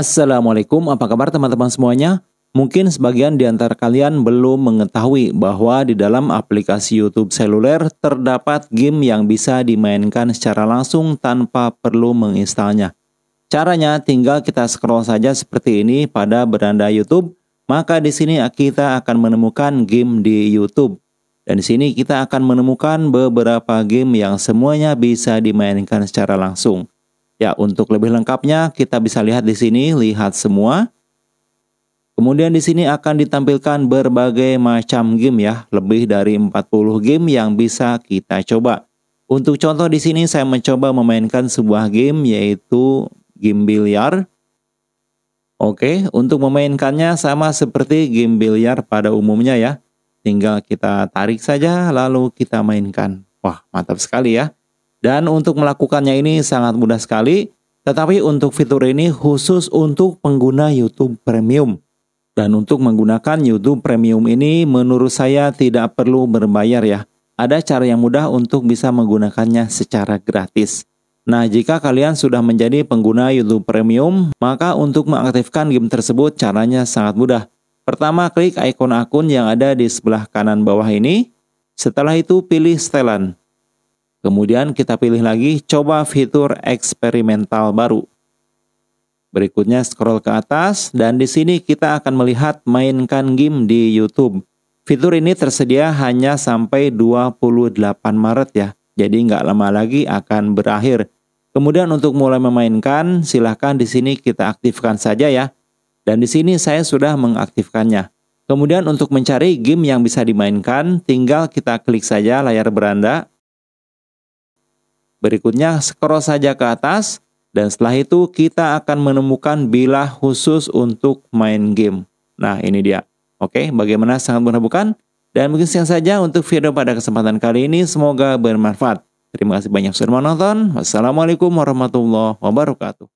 Assalamualaikum, apa kabar teman-teman semuanya? Mungkin sebagian di antara kalian belum mengetahui bahwa di dalam aplikasi YouTube seluler terdapat game yang bisa dimainkan secara langsung tanpa perlu menginstalnya. Caranya tinggal kita scroll saja seperti ini pada beranda YouTube, maka di sini kita akan menemukan game di YouTube. Dan di sini kita akan menemukan beberapa game yang semuanya bisa dimainkan secara langsung. Ya, untuk lebih lengkapnya kita bisa lihat di sini, lihat semua. Kemudian di sini akan ditampilkan berbagai macam game ya, lebih dari 40 game yang bisa kita coba. Untuk contoh di sini saya mencoba memainkan sebuah game yaitu game biliar. Oke, untuk memainkannya sama seperti game biliar pada umumnya ya. Tinggal kita tarik saja lalu kita mainkan. Wah, mantap sekali ya. Dan untuk melakukannya ini sangat mudah sekali, tetapi untuk fitur ini khusus untuk pengguna YouTube Premium. Dan untuk menggunakan YouTube Premium ini menurut saya tidak perlu berbayar ya. Ada cara yang mudah untuk bisa menggunakannya secara gratis. Nah, jika kalian sudah menjadi pengguna YouTube Premium, maka untuk mengaktifkan game tersebut caranya sangat mudah. Pertama, klik ikon akun yang ada di sebelah kanan bawah ini. Setelah itu, pilih setelan. Kemudian kita pilih lagi coba fitur eksperimental baru. Berikutnya scroll ke atas dan di sini kita akan melihat mainkan game di YouTube. Fitur ini tersedia hanya sampai 28 Maret ya. Jadi nggak lama lagi akan berakhir. Kemudian untuk mulai memainkan, silahkan di sini kita aktifkan saja ya. Dan di sini saya sudah mengaktifkannya. Kemudian untuk mencari game yang bisa dimainkan, tinggal kita klik saja layar beranda. Berikutnya scroll saja ke atas dan setelah itu kita akan menemukan bilah khusus untuk main game. Nah ini dia. Oke, bagaimana sangat mudah bukan? Dan mungkin sekian saja untuk video pada kesempatan kali ini. Semoga bermanfaat. Terima kasih banyak sudah menonton. Wassalamualaikum warahmatullahi wabarakatuh.